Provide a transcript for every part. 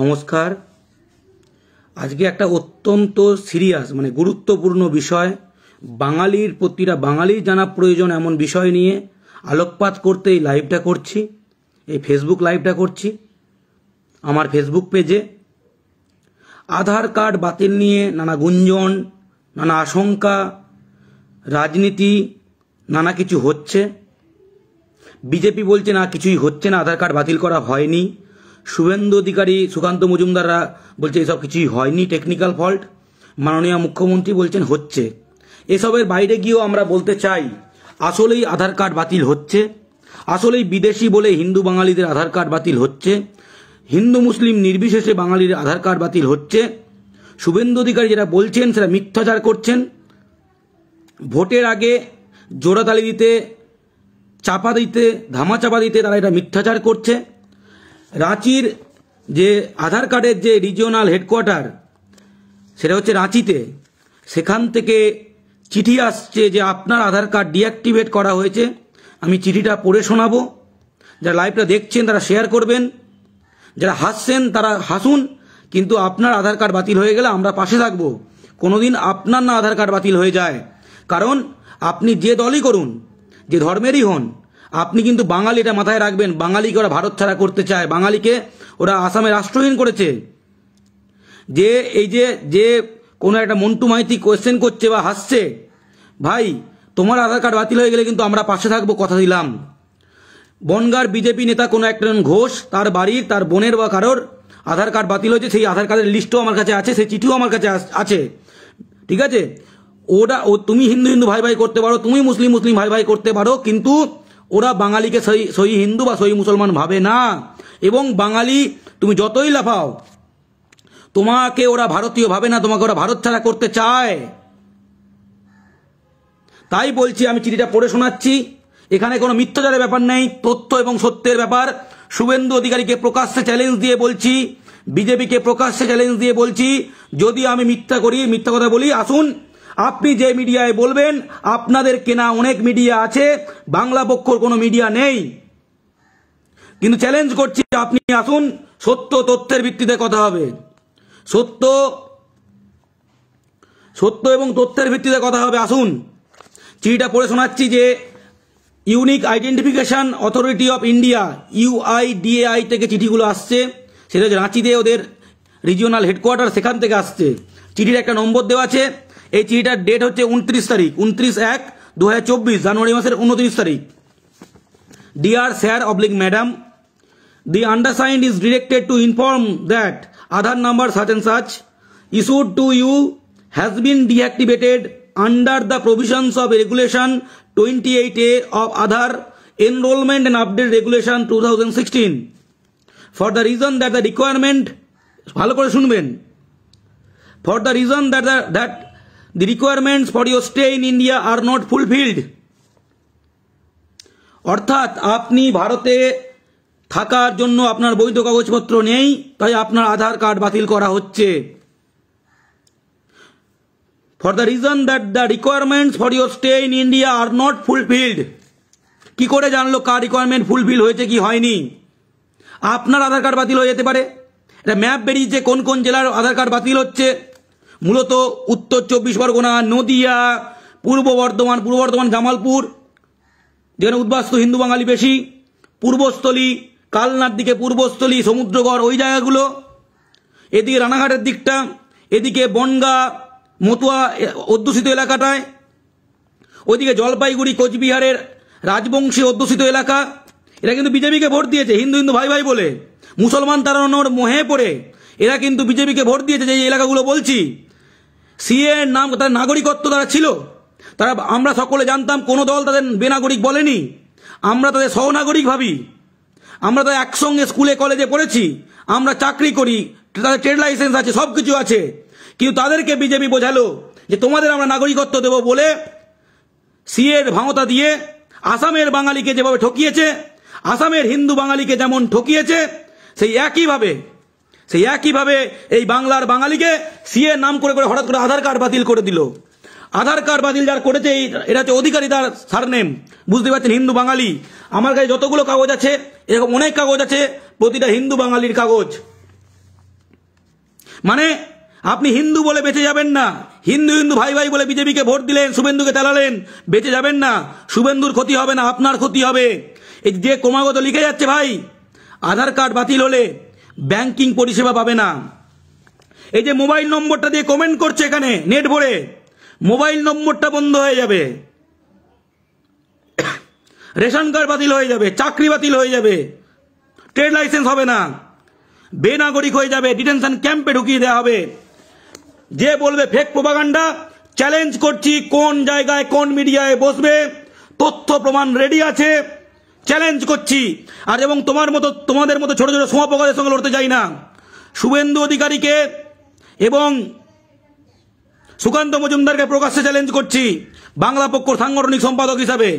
নমস্কার আজকে একটা অত্যন্ত সিরিয়াস মানে গুরুত্বপূর্ণ বিষয় বাঙালির প্রতিটা বাঙালির জানা প্রয়োজন এমন বিষয় নিয়ে আলোকপাত করতে এই লাইভটা করছি এই ফেসবুক লাইভটা করছি আমার ফেসবুক পেজে আধার কার্ড বাতিল নিয়ে নানা গুঞ্জন নানা আশঙ্কা রাজনীতি নানা কিছু হচ্ছে বিজেপি বলছে না কিছুই হচ্ছে না আধার কার্ড বাতিল করা হয়নি শুভেন্দু অধিকারী সুকান্ত মজুমদাররা বলছে এসব কিছুই হয়নি টেকনিক্যাল ফল্ট মাননীয় মুখ্যমন্ত্রী বলছেন হচ্ছে এসবের বাইরে গিয়েও আমরা বলতে চাই আসলেই আধার কার্ড বাতিল হচ্ছে আসলেই বিদেশি বলে হিন্দু বাঙালিদের আধার কার্ড বাতিল হচ্ছে হিন্দু মুসলিম নির্বিশেষে বাঙালির আধার কার্ড বাতিল হচ্ছে শুভেন্দু অধিকারী যেটা বলছেন সেটা মিথ্যাচার করছেন ভোটের আগে জোড়াতালি দিতে চাপা দিতে ধামাচাপা দিতে তারা এটা মিথ্যাচার করছে রাঁচির যে আধার কার্ডের যে রিজিওনাল হেডকোয়ার্টার সেটা হচ্ছে রাঁচিতে সেখান থেকে চিঠি আসছে যে আপনার আধার কার্ড ডিঅ্যাক্টিভেট করা হয়েছে আমি চিঠিটা পড়ে শোনাব যারা লাইভটা দেখছেন তারা শেয়ার করবেন যারা হাসছেন তারা হাসুন কিন্তু আপনার আধার কার্ড বাতিল হয়ে গেলে আমরা পাশে থাকবো কোনোদিন আপনার না আধার কার্ড বাতিল হয়ে যায় কারণ আপনি যে দলই করুন যে ধর্মেরই হন আপনি কিন্তু বাঙালি এটা মাথায় রাখবেন বাঙালিকে ওরা ভারত ছাড়া করতে চায় বাঙালিকে ওরা আসামে রাষ্ট্রহীন করেছে যে এই যে যে কোনো একটা মন্টু মাইতি কোয়েশ্চেন করছে বা হাসছে ভাই তোমার আধার কার্ড বাতিল হয়ে গেলে কিন্তু আমরা পাশে থাকবো কথা দিলাম বনগার বিজেপি নেতা কোনো একজন ঘোষ তার বাড়ির তার বোনের বা কারোর আধার কার্ড বাতিল হয়েছে সেই আধার কার্ডের লিস্টও আমার কাছে আছে সেই চিঠিও আমার কাছে আছে ঠিক আছে ওটা ও তুমি হিন্দু হিন্দু ভাই ভাই করতে পারো তুমি মুসলিম মুসলিম ভাই ভাই করতে পারো কিন্তু ওরা বাঙালিকে সহি সহি হিন্দু বা সহি মুসলমান ভাবে না এবং বাঙালি তুমি যতই লাফাও তোমাকে ওরা ভারতীয় ভাবে না তোমাকে ওরা ভারত ছাড়া করতে চায় তাই বলছি আমি চিঠিটা পড়ে শোনাচ্ছি এখানে কোনো মিথ্যাচারের ব্যাপার নেই তথ্য এবং সত্যের ব্যাপার শুভেন্দু অধিকারীকে প্রকাশ্যে চ্যালেঞ্জ দিয়ে বলছি বিজেপিকে প্রকাশ্যে চ্যালেঞ্জ দিয়ে বলছি যদি আমি মিথ্যা করি মিথ্যা কথা বলি আসুন আপনি যে মিডিয়ায় বলবেন আপনাদের কেনা অনেক মিডিয়া আছে বাংলা পক্ষর কোনো মিডিয়া নেই কিন্তু চ্যালেঞ্জ করছি আপনি আসুন সত্য তথ্যের ভিত্তিতে কথা হবে সত্য সত্য এবং তথ্যের ভিত্তিতে কথা হবে আসুন চিঠিটা পড়ে শোনাচ্ছি যে unique identification authority of India UIDAI থেকে চিঠিগুলো আসছে সেটা হচ্ছে রাঁচিতে ওদের রিজিওনাল হেডকোয়ার্টার সেখান থেকে আসছে চিঠির একটা নম্বর দেওয়া আছে এই চিঠিটার ডেট হচ্ছে উনত্রিশ তারিখ উনত্রিশ এক দু হাজার চব্বিশ জানুয়ারি মাসের উনত্রিশ তারিখ D R sir oblique madam the undersigned is directed to inform that Aadhaar number such and such issued to you has been deactivated under the provisions of regulation twenty eight A of Aadhaar enrolment and update regulation two thousand sixteen for the reason that the requirement ভালো করে শুনবেন for the reason that the that the requirements for your stay in India are not fulfilled. অর্থাৎ আপনি ভারতে থাকার জন্য আপনার বৈধ কাগজপত্র নেই তাই আপনার আধার কার্ড বাতিল করা হচ্ছে for the reason that the requirements for your stay in India are not fulfilled কি করে জানলো কার রিকোয়ারমেন্ট ফুলফিল হয়েছে কি হয়নি আপনার আধার কার্ড বাতিল হয়ে যেতে পারে এটা ম্যাপ বেরিয়েছে কোন কোন জেলার আধার কার্ড বাতিল হচ্ছে মূলত উত্তর চব্বিশ পরগনা নদিয়া পূর্ব বর্ধমান পূর্ব বর্ধমান জামালপুর যেখানে উদ্বাস্ত হিন্দু বাঙালি বেশি পূর্বস্থলী কালনার দিকে পূর্বস্থলী সমুদ্রগড় ওই জায়গাগুলো এদিকে রানাঘাটের দিকটা এদিকে বনগা মতুয়া অধ্যুষিত এলাকাটায় ওইদিকে জলপাইগুড়ি কোচবিহারের রাজবংশী অধ্যুষিত এলাকা এরা কিন্তু বিজেপিকে ভোট দিয়েছে হিন্দু হিন্দু ভাই ভাই বলে মুসলমান তারানোর মোহে পড়ে এরা কিন্তু বিজেপিকে ভোট দিয়েছে যে এলাকাগুলো বলছি সিএর নাম তাদের নাগরিকত্ব তারা ছিল তারা আমরা সকলে জানতাম কোনো দল তাদের বেনাগরিক বলেনি আমরা তাদের সহনাগরিক ভাবি আমরা তো একসঙ্গে স্কুলে কলেজে পড়েছি আমরা চাকরি করি তাদের ট্রেড লাইসেন্স আছে সব কিছু আছে কিন্তু তাদেরকে বিজেপি বোঝালো যে তোমাদের আমরা নাগরিকত্ব দেব বলে সিএর ভাঙতা দিয়ে আসামের বাঙালিকে যেভাবে ঠকিয়েছে আসামের হিন্দু বাঙালিকে যেমন ঠকিয়েছে সেই একইভাবে সেই একইভাবে এই বাংলার বাঙালিকে সিএ নাম করে করে হঠাৎ করে আধার কার্ড বাতিল করে দিল আধার কার্ড বাতিল যার করেছে এটা হচ্ছে অধিকারী তার সারনেম বুঝতে পারছেন হিন্দু বাঙালি আমার কাছে যতগুলো কাগজ আছে এরকম অনেক কাগজ আছে প্রতিটা হিন্দু বাঙালির কাগজ মানে আপনি হিন্দু বলে বেঁচে যাবেন না হিন্দু হিন্দু ভাই ভাই বলে বিজেপিকে ভোট দিলেন শুভেন্দুকে চালালেন বেঁচে যাবেন না শুভেন্দুর ক্ষতি হবে না আপনার ক্ষতি হবে এই যে ক্রমাগত লিখে যাচ্ছে ভাই আধার কার্ড বাতিল হলে ব্যাংকিং পরিষেবা পাবে না এই যে মোবাইল নম্বরটা দিয়ে কমেন্ট করছে এখানে নেট ভরে মোবাইল নম্বরটা বন্ধ হয়ে যাবে রেশন কার্ড বাতিল হয়ে যাবে চাকরি বাতিল হয়ে যাবে ট্রেড লাইসেন্স হবে না বেনাগরিক হয়ে যাবে ডিটেনশন ক্যাম্পে ঢুকিয়ে দেওয়া হবে যে বলবে ফেক প্রোপাগান্ডা চ্যালেঞ্জ করছি কোন জায়গায় কোন মিডিয়ায় বসবে তথ্য প্রমাণ রেডি আছে চ্যালেঞ্জ করছি আর এবং তোমার মতো তোমাদের মতো ছোট ছোট সোমাপকাদের সঙ্গে লড়তে চাই না শুভেন্দু অধিকারীকে এবং সুকান্ত মজুমদারকে প্রকাশ্যে চ্যালেঞ্জ করছি বাংলা পক্ষ সাংগঠনিক সম্পাদক হিসাবে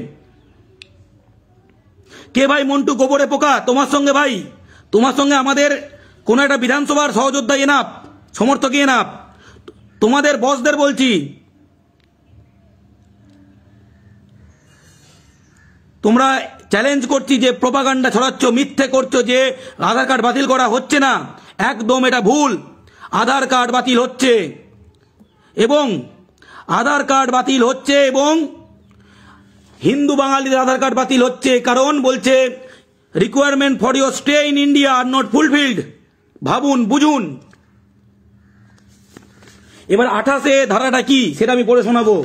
কে ভাই মন্টু গোবরে পোকা তোমার সঙ্গে ভাই তোমার সঙ্গে আমাদের কোনো একটা বিধানসভার সহযোদ্ধা এনাপ সমর্থক এনাপ তোমাদের বসদের বলছি তোমরা চ্যালেঞ্জ করছি যে প্রপাগান্ডা ছড়াচ্ছ মিথ্যে করছো যে আধার কার্ড বাতিল করা হচ্ছে না একদম এটা ভুল আধার কার্ড বাতিল হচ্ছে এবং আধার কার্ড বাতিল হচ্ছে এবং হিন্দু বাঙালিদের আধার কার্ড বাতিল হচ্ছে কারণ বলছে requirement for your stay in India are not fulfilled ভাবুন বুঝুন এবার আঠাশে ধারাটা কি সেটা আমি পড়ে শোনাবো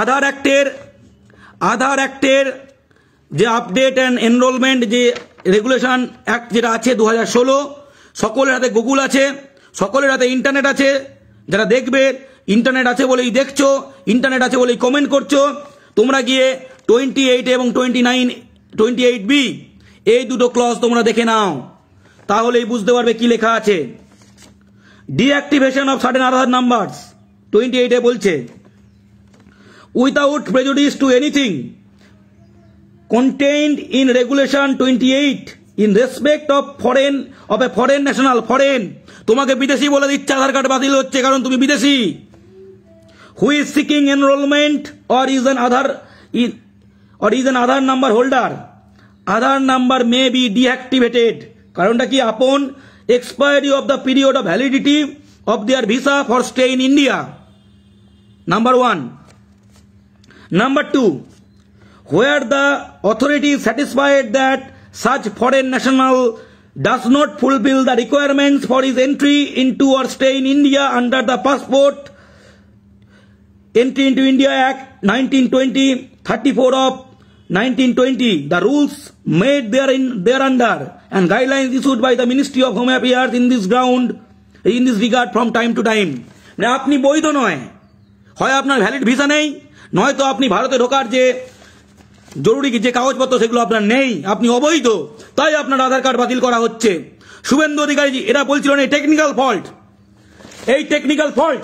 আধার অ্যাক্টের আধার অ্যাক্টের যে আপডেট অ্যান্ড এনরোলমেন্ট যে রেগুলেশন অ্যাক্ট যেটা আছে দু সকলের হাতে গুগল আছে সকলের হাতে ইন্টারনেট আছে যারা দেখবে ইন্টারনেট আছে বলেই দেখছো ইন্টারনেট আছে বলেই কমেন্ট করছো তোমরা গিয়ে টোয়েন্টি এইট এবং twenty nine twenty eight B এই দুটো ক্লস তোমরা দেখে নাও তাহলেই বুঝতে পারবে কি লেখা আছে deactivation of certain Aadhaar numbers twenty এইটে বলছে prejudice to anything anything in regulation twenty eight in respect of foreign of a foreign national foreign তোমাকে বিদেশি বলে দিচ্ছে আধার কার্ড বাতিল হচ্ছে কারণ তুমি বিদেশি who is seeking enrolment or is an Aadhaar or is an Aadhaar number holder Aadhaar number may be deactivated কারণটা কি upon expiry of the period of validity of their visa for stay in India number one Number two, where the authority is satisfied that such foreign national does not fulfill the requirements for his entry into or stay in India under the Passport Entry into India Act 1920, 34 of 1920, the rules made therein, thereunder and guidelines issued by the Ministry of Home Affairs in this ground, in this regard from time to time. মানে আপনি বৈধ নয় হয় আপনার valid visa নেই নয়তো আপনি ভারতে ঢোকার যে জরুরি যে কাগজপত্র সেগুলো আপনার নেই আপনি অবৈধ তাই আপনার আধার কার্ড বাতিল করা হচ্ছে শুভেন্দু অধিকারী এরা বলছিল এই টেকনিক্যাল ফল্ট এই টেকনিক্যাল ফল্ট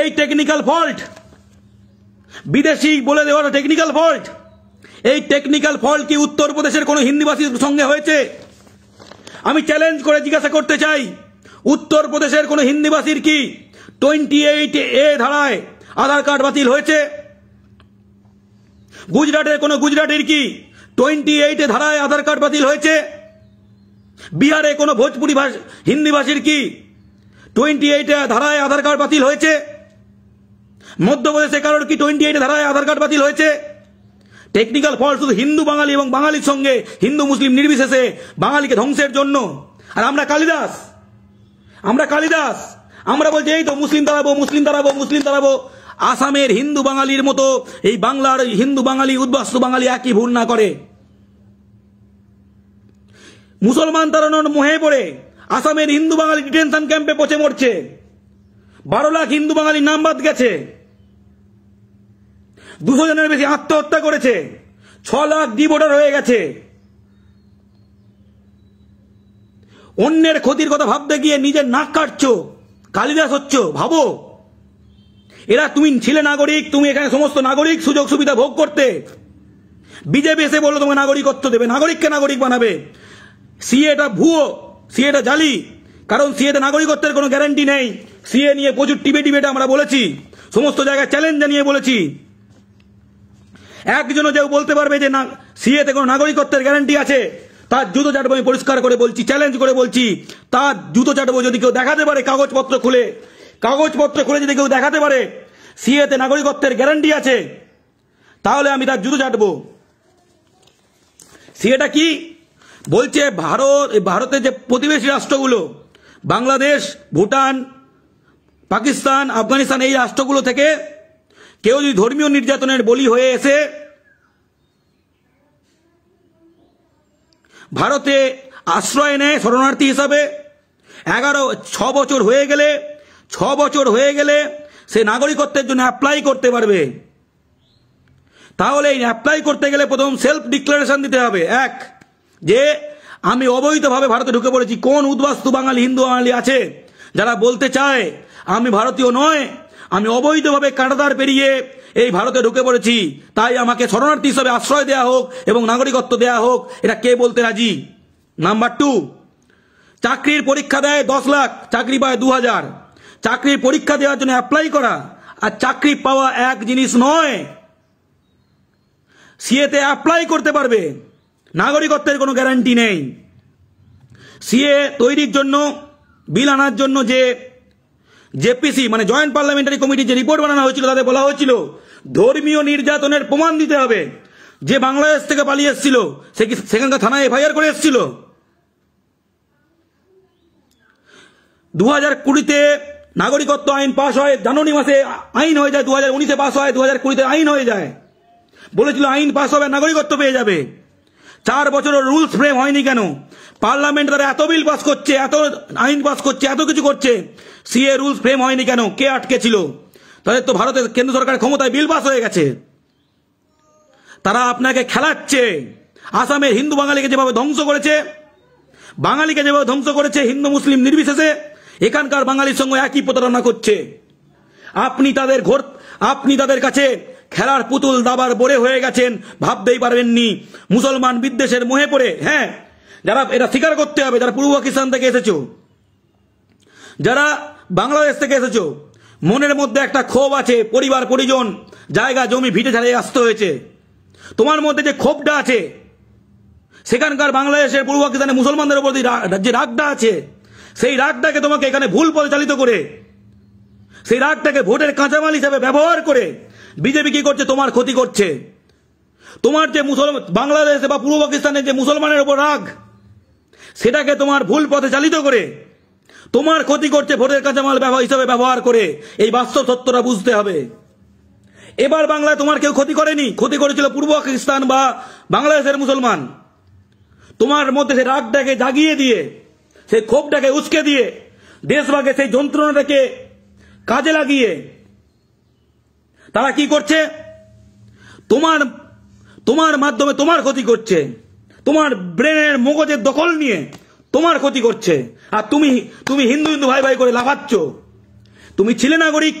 এই টেকনিক্যাল ফল্ট বিদেশি বলে দেওয়াটা টেকনিক্যাল ফল্ট এই টেকনিক্যাল ফল্ট কি উত্তরপ্রদেশের কোনো হিন্দিভাষীর সঙ্গে হয়েছে আমি চ্যালেঞ্জ করে জিজ্ঞাসা করতে চাই উত্তরপ্রদেশের কোনো হিন্দিভাষীর কি টোয়েন্টি এইট এ ধারায় আধার কার্ড বাতিল হয়েছে গুজরাটের কোনো গুজরাটের কি টোয়েন্টি এইটে ধারায় আধার কার্ড বাতিল হয়েছে বিহারে কোনো ভোজপুরি ভাষা হিন্দি ভাষীর কি টোয়েন্টি এইটে ধারায় আধার কার্ড বাতিল হয়েছে মধ্যপ্রদেশে কারোর কি টোয়েন্টি এইটে ধারায় আধার কার্ড বাতিল হয়েছে টেকনিক্যাল ফল শুধু হিন্দু বাঙালি এবং বাঙালির সঙ্গে হিন্দু মুসলিম নির্বিশেষে বাঙালিকে ধ্বংসের জন্য আর আমরা কালিদাস আমরা কালিদাস আমরা বলছি এই তো মুসলিম দাঁড়াবো মুসলিম দাঁড়াবো মুসলিম দাঁড়াবো আসামের হিন্দু বাঙালির মতো এই বাংলার হিন্দু বাঙালি উদ্বাস্ত বাঙালি একই ভুল না করে মুসলমান তারানোর মোহে পড়ে আসামের হিন্দু বাঙালি ডিটেনশন ক্যাম্পে পচে মরছে বারো লাখ হিন্দু বাঙালি নাম বাদ গেছে দুশো জনের বেশি আত্মহত্যা করেছে ছ লাখ ডিভোটার হয়ে গেছে অন্যের ক্ষতির কথা ভাবতে গিয়ে নিজের নাক কাটছ কালিদাস হচ্ছ ভাবো এরা তুমি ছিলে নাগরিক তুমি এখানে সমস্ত নাগরিক সুযোগ সুবিধা ভোগ করতে বিজেপি এসে বললো তোমাকে নাগরিকত্ব দেবে নাগরিককে নাগরিক বানাবে সিএটা ভুয়ো সিএটা জালি কারণ সিএতে নাগরিকত্বের কোনো গ্যারান্টি নেই সিএ নিয়ে প্রচুর টিবে টিবেটা আমরা বলেছি সমস্ত জায়গায় চ্যালেঞ্জ জানিয়ে বলেছি একজনও যে বলতে পারবে যে না সিএতে কোনো নাগরিকত্বের গ্যারান্টি আছে তার জুতো চাটবো আমি পরিষ্কার করে বলছি চ্যালেঞ্জ করে বলছি তার জুতো চাটবো যদি কেউ দেখাতে পারে কাগজপত্র খুলে কাগজপত্র খুলে যদি কেউ দেখাতে পারে সিএতে নাগরিকত্বের গ্যারান্টি আছে তাহলে আমি তার জুতো চাটবো সিএটা কি বলছে ভারত ভারতের যে প্রতিবেশী রাষ্ট্রগুলো বাংলাদেশ ভুটান পাকিস্তান আফগানিস্তান এই রাষ্ট্রগুলো থেকে কেউ যদি ধর্মীয় নির্যাতনের বলি হয়ে এসে ভারতে আশ্রয় নেয় শরণার্থী হিসাবে এগারো ছ বছর হয়ে গেলে ছ বছর হয়ে গেলে সে নাগরিকত্বের জন্য অ্যাপ্লাই করতে পারবে তাহলে অ্যাপ্লাই করতে গেলে প্রথম সেলফ ডিক্লারেশন দিতে হবে এক যে আমি অবৈধভাবে ভারতে ঢুকে পড়েছি কোন উদ্বাস্তু বাঙালি হিন্দু বাঙালি আছে যারা বলতে চায় আমি ভারতীয় নয় আমি অবৈধভাবে কাঁটাদার পেরিয়ে এই ভারতে ঢুকে পড়েছি তাই আমাকে শরণার্থী হিসেবে আশ্রয় দেয়া হোক এবং নাগরিকত্ব দেয়া হোক এটা কে বলতে রাজি নাম্বার টু চাকরির পরীক্ষা দেয় দশ লাখ চাকরি পায় দু হাজার চাকরির পরীক্ষা দেওয়ার জন্য অ্যাপ্লাই করা আর চাকরি পাওয়া এক জিনিস নয় সিএতে অ্যাপ্লাই করতে পারবে নাগরিকত্বের কোনো গ্যারান্টি নেই সিএ তৈরির জন্য বিল আনার জন্য যে জেপিসি মানে জয়েন্ট পার্লামেন্টারি কমিটি যে রিপোর্ট বানানো হয়েছিল তাতে বলা হয়েছিল ধর্মীয় নির্যাতনের প্রমাণ দিতে হবে যে বাংলাদেশ থেকে পালিয়ে এসেছিল সে কি সেখানকার থানায় এফআইআর করে এসেছিল দু হাজার কুড়িতে নাগরিকত্ব আইন পাশ হয় জানুয়ারি মাসে আইন হয়ে যায় দু হাজার উনিশে পাশ হয় দু হাজার কুড়িতে আইন হয়ে যায় বলেছিল আইন পাশ হবে নাগরিকত্ব পেয়ে যাবে চার বছরের রুলস ফ্রেম হয়নি কেন পার্লামেন্ট তারা এত বিল পাস করছে এত আইন পাস করছে এত কিছু করছে সিএ রুলস ফ্রেম হয়নি কেন কে আটকে ছিল তাদের তো ভারতের কেন্দ্র সরকারের ক্ষমতায় বিল পাস হয়ে গেছে তারা আপনাকে খেলাচ্ছে আসামের হিন্দু বাঙালিকে যেভাবে ধ্বংস করেছে বাঙালিকে যেভাবে ধ্বংস করেছে হিন্দু মুসলিম নির্বিশেষে এখানকার বাঙালির সঙ্গে একই প্রতারণা করছে আপনি তাদের ঘোর আপনি তাদের কাছে খেলার পুতুল দাবার বড়ে হয়ে গেছেন ভাবতেই পারবেননি মুসলমান বিদ্বেষের মোহে পড়ে হ্যাঁ যারা এটা স্বীকার করতে হবে যারা পূর্ব পাকিস্তান থেকে এসেছো যারা বাংলাদেশ থেকে এসেছ মনের মধ্যে একটা ক্ষোভ আছে পরিবার পরিজন জায়গা জমি ভিটে ছাড়িয়ে আসতে হয়েছে তোমার মধ্যে যে ক্ষোভটা আছে সেখানকার বাংলাদেশের পূর্ব পাকিস্তানের মুসলমানদের উপর যে রাগটা আছে সেই রাগটাকে তোমাকে এখানে ভুল পথে চালিত করে সেই রাগটাকে ভোটের কাঁচামাল হিসাবে ব্যবহার করে বিজেপি কি করছে তোমার ক্ষতি করছে তোমার যে মুসলমান বাংলাদেশে বা পূর্ব পাকিস্তানের যে মুসলমানের ওপর রাগ সেটাকে তোমার ভুল পথে চালিত করে তোমার ক্ষতি করছে ভোটের কাঁচামাল হিসাবে ব্যবহার করে এই বাস্তব সত্যটা বুঝতে হবে এবার বাংলায় তোমার কেউ ক্ষতি করেনি ক্ষতি করেছিল পূর্ব পাকিস্তান বা বাংলাদেশের মুসলমান তোমার মধ্যে সে রাগটাকে জাগিয়ে দিয়ে সেই ক্ষোভটাকে উস্কে দিয়ে দেশভাগে সেই যন্ত্রণাটাকে কাজে লাগিয়ে তারা কি করছে তোমার তোমার মাধ্যমে তোমার ক্ষতি করছে তোমার ব্রেনের মগজের দখল নিয়ে তোমার ক্ষতি করছে আর তুমি তুমি হিন্দু হিন্দু ভাই ভাই করে লাফাচ্ছ তুমি ছিলে নাগরিক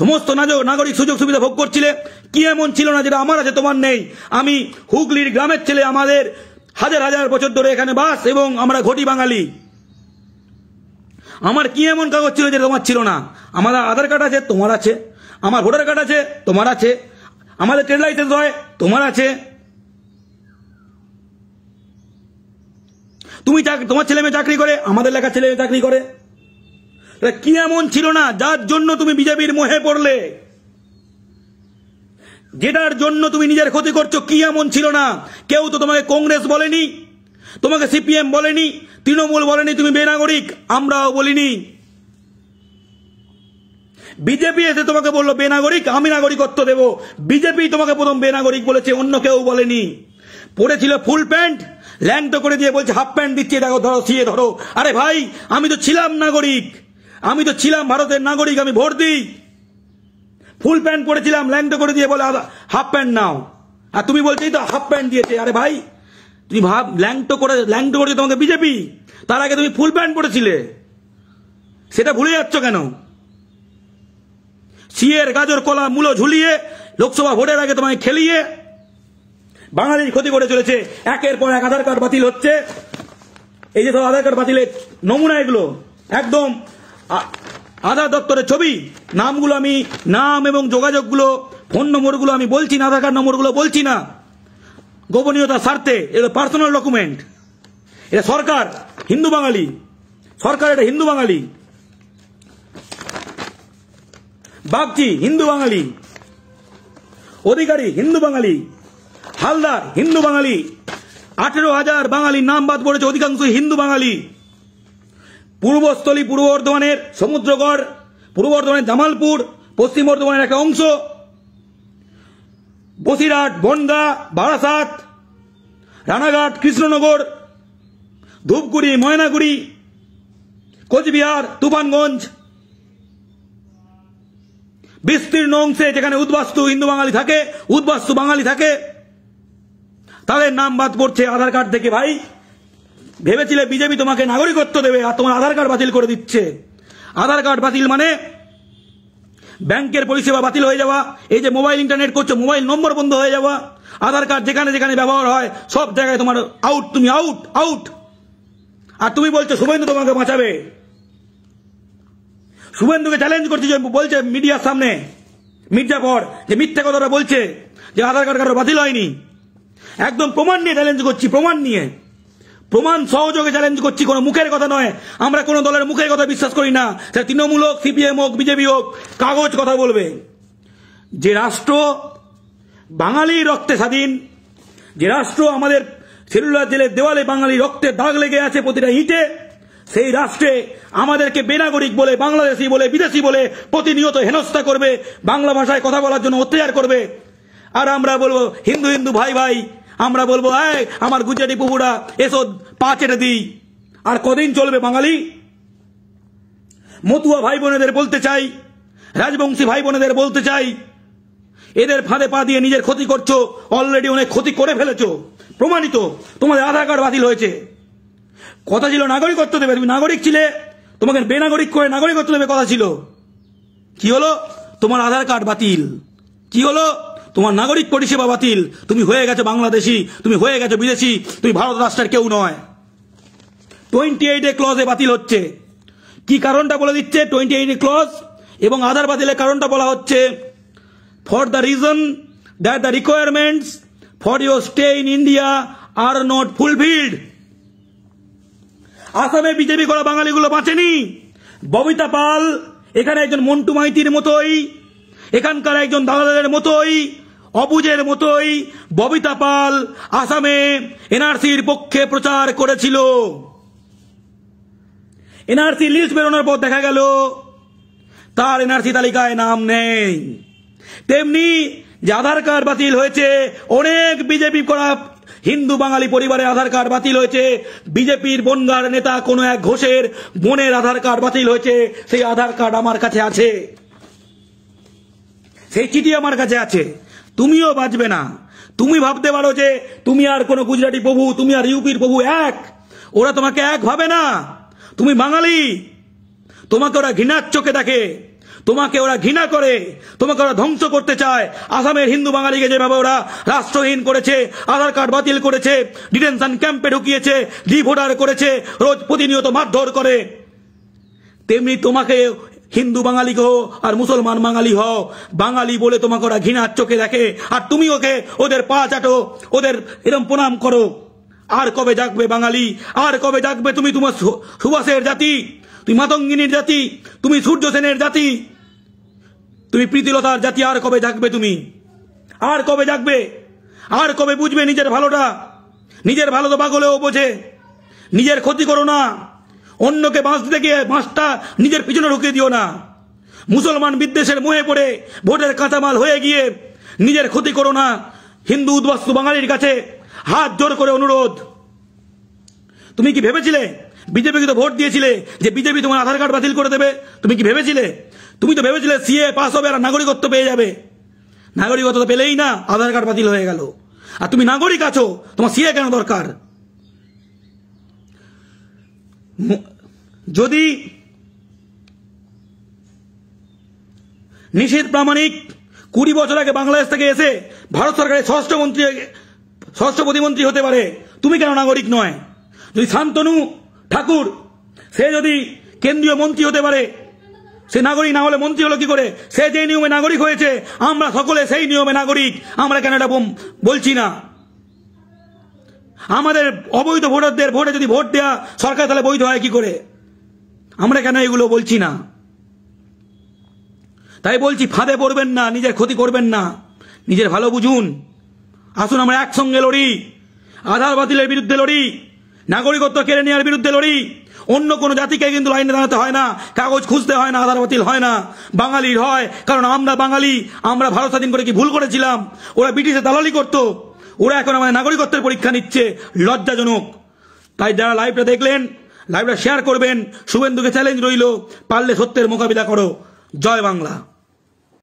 সমস্ত নাগরিক সুযোগ সুবিধা ভোগ করছিলে কি এমন ছিল না যেটা আমার আছে তোমার নেই আমি হুগলির গ্রামের ছেলে আমাদের হাজার হাজার বছর ধরে এখানে বাস এবং আমরা ঘটি বাঙালি আমার কি এমন কাগজ ছিল যে তোমার ছিল না আমার আধার কার্ড আছে তোমার আছে আমার ভোটার কার্ড আছে তোমার আছে আমাদের ট্রেড লাইসেন্স হয় তোমার আছে তুমি তোমার ছেলে মেয়ে চাকরি করে আমাদের লেখা ছেলে মেয়ে চাকরি করে কি এমন ছিল না যার জন্য তুমি বিজেপির মোহে পড়লে যেটার জন্য তুমি নিজের ক্ষতি করছো কি এমন ছিল না কেউ তো তোমাকে কংগ্রেস বলেনি তোমাকে সিপিএম বলেনি তৃণমূল বলেনি তুমি বেনাগরিক আমরাও বলিনি বিজেপি এসে তোমাকে বললো বেনাগরিক আমি নাগরিকত্ব দেব বিজেপি তোমাকে প্রথম বেনাগরিক বলেছে অন্য কেউ বলেনি পড়েছিল ফুল প্যান্ট ল্যান্ড করে দিয়ে বলছে হাফ প্যান্ট দিচ্ছে দেখো ধরো সিয়ে ধরো আরে ভাই আমি তো ছিলাম নাগরিক আমি তো ছিলাম ভারতের নাগরিক আমি ভোট দিই ফুল প্যান্ট পরেছিলাম ল্যাংটো করে দিয়ে বলে হাফ প্যান্ট নাও আর তুমি বলছি তো হাফ প্যান্ট দিয়েছে আরে ভাই তুমি ভাব ল্যাংটো করে ল্যাংটো করেছে তোমাকে বিজেপি তার আগে তুমি ফুল প্যান্ট পরেছিলে সেটা ভুলে যাচ্ছ কেন সিয়ের গাজর কলা মূলো ঝুলিয়ে লোকসভা ভোটের আগে তোমায় খেলিয়ে বাঙালির ক্ষতি করে চলেছে একের পর এক আধার কার্ড বাতিল হচ্ছে এই যে সব আধার কার্ড বাতিলের নমুনা এগুলো একদম আধার দপ্তরের ছবি নামগুলো আমি নাম এবং যোগাযোগগুলো ফোন নম্বরগুলো আমি বলছি না আধার কার্ড নম্বরগুলো বলছি না গোপনীয়তা স্বার্থে এটা পার্সোনাল ডকুমেন্ট এটা সরকার হিন্দু বাঙালি সরকার এটা হিন্দু বাঙালি বাগচি হিন্দু বাঙালি অধিকারী হিন্দু বাঙালি হালদার হিন্দু বাঙালি আঠেরো হাজার বাঙালির নাম বাদ পড়েছে অধিকাংশ হিন্দু বাঙালি পূর্বস্থলী পূর্ব বর্ধমানের সমুদ্রগড় পূর্ব বর্ধমানের জামালপুর পশ্চিম বর্ধমানের একটা অংশ বসিরহাট বন্দা বারাসাত রানাঘাট কৃষ্ণনগর ধূপগুড়ি ময়নাগুড়ি কোচবিহার তুফানগঞ্জ বিস্তীর্ণ অংশে যেখানে উদ্বাস্তু হিন্দু বাঙালি থাকে উদ্বাস্তু বাঙালি থাকে তাদের নাম বাদ পড়ছে আধার কার্ড থেকে ভাই ভেবেছিলে বিজেপি তোমাকে নাগরিকত্ব দেবে আর তোমার আধার কার্ড বাতিল করে দিচ্ছে আধার কার্ড বাতিল মানে ব্যাংকের পরিষেবা বাতিল হয়ে যাওয়া এই যে মোবাইল ইন্টারনেট করছো মোবাইল নম্বর বন্ধ হয়ে যাওয়া আধার কার্ড যেখানে যেখানে ব্যবহার হয় সব জায়গায় তোমার আউট তুমি আউট আউট আর তুমি বলছো শুভেন্দু তোমাকে বাঁচাবে শুভেন্দুকে চ্যালেঞ্জ করছি যে বলছে মিডিয়ার সামনে মির্জাফর যে মিথ্যা কথাটা বলছে যে আধার কার্ড কারো বাতিল হয়নি একদম প্রমাণ নিয়ে চ্যালেঞ্জ করছি প্রমাণ নিয়ে প্রমাণ সহযোগে চ্যালেঞ্জ করছি কোনো মুখের কথা নয় আমরা কোনো দলের মুখের কথা বিশ্বাস করি না সেটা তৃণমূল হোক সিপিএম হোক বিজেপি হোক কাগজ কথা বলবে যে রাষ্ট্র বাঙালি রক্তে স্বাধীন যে রাষ্ট্র আমাদের সেলুলার জেলের দেওয়ালে বাঙালি রক্তে দাগ লেগে আছে প্রতিটা ইটে সেই রাষ্ট্রে আমাদেরকে বেনাগরিক বলে বাংলাদেশি বলে বিদেশি বলে প্রতিনিয়ত হেনস্থা করবে বাংলা ভাষায় কথা বলার জন্য অত্যাচার করবে আর আমরা বলবো হিন্দু হিন্দু ভাই ভাই আমরা বলবো এই আমার গুজরাটি পুকুরা এসো পা কেটে দিই আর কদিন চলবে বাঙালি মতুয়া ভাই বোনেদের বলতে চাই রাজবংশী ভাই বোনেদের বলতে চাই এদের ফাঁদে পা দিয়ে নিজের ক্ষতি করছো অলরেডি অনেক ক্ষতি করে ফেলেছো প্রমাণিত তোমাদের আধার কার্ড বাতিল হয়েছে কথা ছিল নাগরিকত্ব দেবে তুমি নাগরিক ছিলে তোমাকে বেনাগরিক করে নাগরিকত্ব দেবে কথা ছিল কি হলো তোমার আধার কার্ড বাতিল কি হলো তোমার নাগরিক পরিষেবা বাতিল তুমি হয়ে গেছো বাংলাদেশি তুমি হয়ে গেছো বিদেশি তুমি ভারত রাষ্ট্রের কেউ নয় টোয়েন্টি এইটে ক্লজে বাতিল হচ্ছে কি কারণটা বলে দিচ্ছে টোয়েন্টি এইট এ ক্লজ এবং আধার বাতিলের কারণটা বলা হচ্ছে for the reason that the requirements for your stay in India are not fulfilled আসামে বিজেপি করা বাঙালিগুলো বাঁচেনি ববিতা পাল এখানে একজন মন্টু মাইতির মতোই এখানকার একজন দালালের মতোই অবুজের মতোই ববিতা পাল আসামে এনআরসির পক্ষে প্রচার করেছিল এনআরসি লিস্ট বেরোনোর পর দেখা গেল তার এনআরসি তালিকায় নাম নেই তেমনি যে আধার কার্ড বাতিল হয়েছে অনেক বিজেপি করা হিন্দু বাঙালি পরিবারে আধার কার্ড বাতিল হয়েছে বিজেপির বনগার নেতা কোনো এক ঘোষের বোনের আধার কার্ড বাতিল হয়েছে সেই আধার কার্ড আমার কাছে আছে সেই চিঠি আমার কাছে আছে তুমিও বাঁচবে না তুমি ভাবতে পারো যে তুমি আর কোনো গুজরাটি প্রভু তুমি আর ইউপির প্রভু এক ওরা তোমাকে এক ভাবে না তুমি বাঙালি তোমাকে ওরা ঘৃণার চোখে দেখে তোমাকে ওরা ঘৃণা করে তোমাকে ওরা ধ্বংস করতে চায় আসামের হিন্দু বাঙালিকে যেভাবে ওরা রাষ্ট্রহীন করেছে আধার কার্ড বাতিল করেছে ডিটেনশন ক্যাম্পে ঢুকিয়েছে ডি ভোটার করেছে রোজ প্রতিনিয়ত মারধর করে তেমনি তোমাকে হিন্দু বাঙালি হো আর মুসলমান বাঙালি হও বাঙালি বলে তোমাকে ওরা ঘৃণার চোখে দেখে আর তুমি ওকে ওদের পা চাটো ওদের এরম প্রণাম করো আর কবে ডাকবে বাঙালি আর কবে ডাকবে তুমি তোমার সুভাষের জাতি তুমি মাতঙ্গিনীর জাতি তুমি সূর্য সেনের জাতি তুমি প্রীতিলতার জাতি আর কবে ডাকবে তুমি আর কবে ডাকবে আর কবে বুঝবে নিজের ভালোটা নিজের ভালো তো পাগলেও বোঝে নিজের ক্ষতি করো না অন্যকে বাঁচতে গিয়ে বাঁশটা নিজের পিছনে ঢুকে দিও না মুসলমান বিদ্বেষের মোহে পড়ে ভোটের কাঁচামাল হয়ে গিয়ে নিজের ক্ষতি করো না হিন্দু উদ্বাস্ত বাঙালির কাছে হাত জোর করে অনুরোধ তুমি কি ভেবেছিলে বিজেপিকে তো ভোট দিয়েছিলে যে বিজেপি তোমার আধার কার্ড বাতিল করে দেবে তুমি কি ভেবেছিলে তুমি তো ভেবেছিলে সিএ পাস হবে আর নাগরিকত্ব পেয়ে যাবে নাগরিকত্ব তো পেলেই না আধার কার্ড বাতিল হয়ে গেল আর তুমি নাগরিক আছো তোমার সিএ কেন দরকার যদি নিষেধ প্রামাণিক কুড়ি বছর আগে বাংলাদেশ থেকে এসে ভারত সরকারের ষষ্ঠ মন্ত্রী ষষ্ঠ প্রতিমন্ত্রী হতে পারে তুমি কেন নাগরিক নয় যদি শান্তনু ঠাকুর সে যদি কেন্দ্রীয় মন্ত্রী হতে পারে সে নাগরিক না হলে মন্ত্রী হলো কি করে সে যে নিয়মে নাগরিক হয়েছে আমরা সকলে সেই নিয়মে নাগরিক আমরা কেন এটা বলছি না আমাদের অবৈধ ভোটারদের ভোটে যদি ভোট দেওয়া সরকার তাহলে বৈধ হয় কি করে আমরা কেন এগুলো বলছি না তাই বলছি ফাঁদে পড়বেন না নিজের ক্ষতি করবেন না নিজের ভালো বুঝুন আসুন আমরা একসঙ্গে লড়ি আধার বাতিলের বিরুদ্ধে লড়ি নাগরিকত্ব কেড়ে নেওয়ার বিরুদ্ধে লড়ি অন্য কোনো জাতিকে কিন্তু লাইনে দাঁড়াতে হয় না কাগজ খুঁজতে হয় না আধার বাতিল হয় না বাঙালির হয় কারণ আমরা বাঙালি আমরা ভারত স্বাধীন করে কি ভুল করেছিলাম ওরা ব্রিটিশে দালালি করতো ওরা এখন আমাদের নাগরিকত্বের পরীক্ষা নিচ্ছে লজ্জাজনক তাই যারা লাইভটা দেখলেন লাইভটা শেয়ার করবেন শুভেন্দুকে চ্যালেঞ্জ রইল পারলে সত্যের মোকাবিলা করো জয় বাংলা